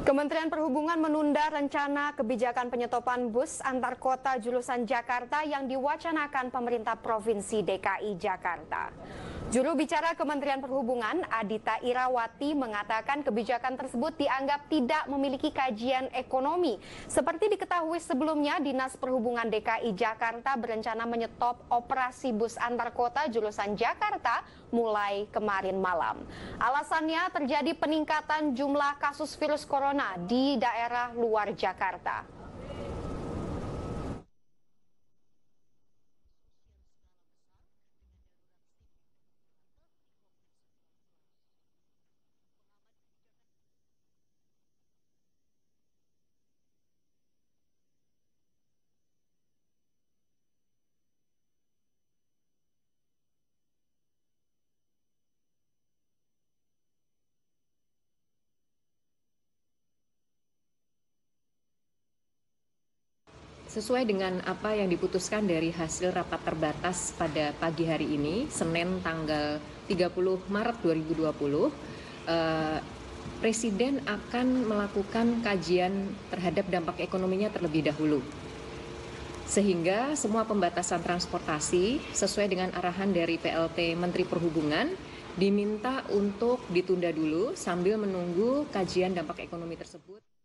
Kementerian Perhubungan menunda rencana kebijakan penyetopan bus antar kota jurusan Jakarta yang diwacanakan pemerintah Provinsi DKI Jakarta. Juru bicara Kementerian Perhubungan Adita Irawati mengatakan kebijakan tersebut dianggap tidak memiliki kajian ekonomi. Seperti diketahui sebelumnya, Dinas Perhubungan DKI Jakarta berencana menyetop operasi bus antar kota jurusan Jakarta mulai kemarin malam. Alasannya terjadi peningkatan jumlah kasus virus corona di daerah luar Jakarta. Sesuai dengan apa yang diputuskan dari hasil rapat terbatas pada pagi hari ini, Senin tanggal 30 Maret 2020, eh, Presiden akan melakukan kajian terhadap dampak ekonominya terlebih dahulu. Sehingga semua pembatasan transportasi sesuai dengan arahan dari PLT Menteri Perhubungan diminta untuk ditunda dulu sambil menunggu kajian dampak ekonomi tersebut.